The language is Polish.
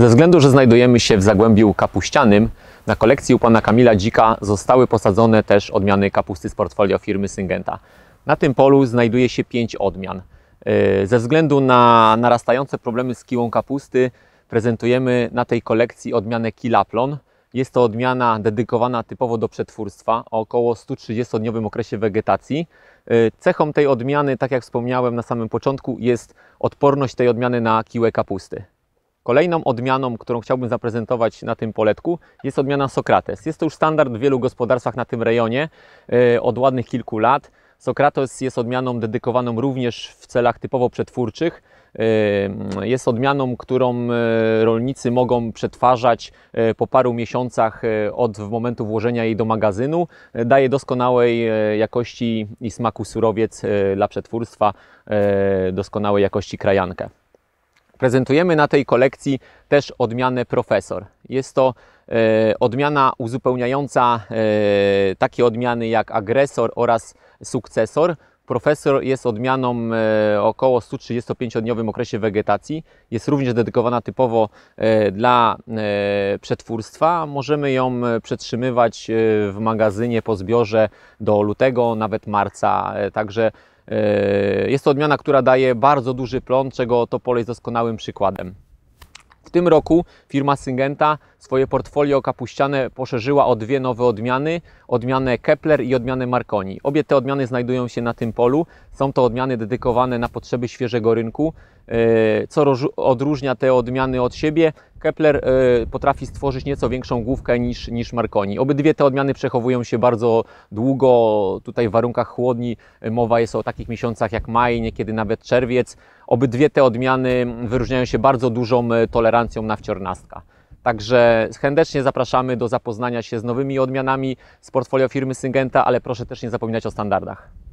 Ze względu, że znajdujemy się w zagłębiu kapuścianym, na kolekcji u pana Kamila Dzika zostały posadzone też odmiany kapusty z portfolio firmy Syngenta. Na tym polu znajduje się pięć odmian. Y, ze względu na narastające problemy z kiłą kapusty prezentujemy na tej kolekcji odmianę Kilaplon. Jest to odmiana dedykowana typowo do przetwórstwa o około 130-dniowym okresie wegetacji. Y, cechą tej odmiany, tak jak wspomniałem na samym początku, jest odporność tej odmiany na kiłę kapusty. Kolejną odmianą, którą chciałbym zaprezentować na tym poletku, jest odmiana Sokrates. Jest to już standard w wielu gospodarstwach na tym rejonie e, od ładnych kilku lat. Sokrates jest odmianą dedykowaną również w celach typowo przetwórczych. E, jest odmianą, którą e, rolnicy mogą przetwarzać po paru miesiącach od momentu włożenia jej do magazynu. Daje doskonałej jakości i smaku surowiec dla przetwórstwa, doskonałej jakości krajankę. Prezentujemy na tej kolekcji też odmianę profesor. Jest to e, odmiana uzupełniająca e, takie odmiany jak agresor oraz sukcesor. Profesor jest odmianą e, około 135-dniowym okresie wegetacji. Jest również dedykowana typowo e, dla e, przetwórstwa. Możemy ją przetrzymywać w magazynie po zbiorze do lutego, nawet marca. Także jest to odmiana, która daje bardzo duży plon, czego to pole jest doskonałym przykładem. W tym roku firma Syngenta swoje portfolio kapuściane poszerzyła o dwie nowe odmiany, odmianę Kepler i odmianę Marconi. Obie te odmiany znajdują się na tym polu. Są to odmiany dedykowane na potrzeby świeżego rynku. E, co odróżnia te odmiany od siebie? Kepler e, potrafi stworzyć nieco większą główkę niż, niż Marconi. Obydwie te odmiany przechowują się bardzo długo. Tutaj w warunkach chłodni e, mowa jest o takich miesiącach jak maj, niekiedy nawet czerwiec. Obydwie te odmiany wyróżniają się bardzo dużą e, tolerancją na wciornastka. Także chętnie zapraszamy do zapoznania się z nowymi odmianami z portfolio firmy Syngenta, ale proszę też nie zapominać o standardach.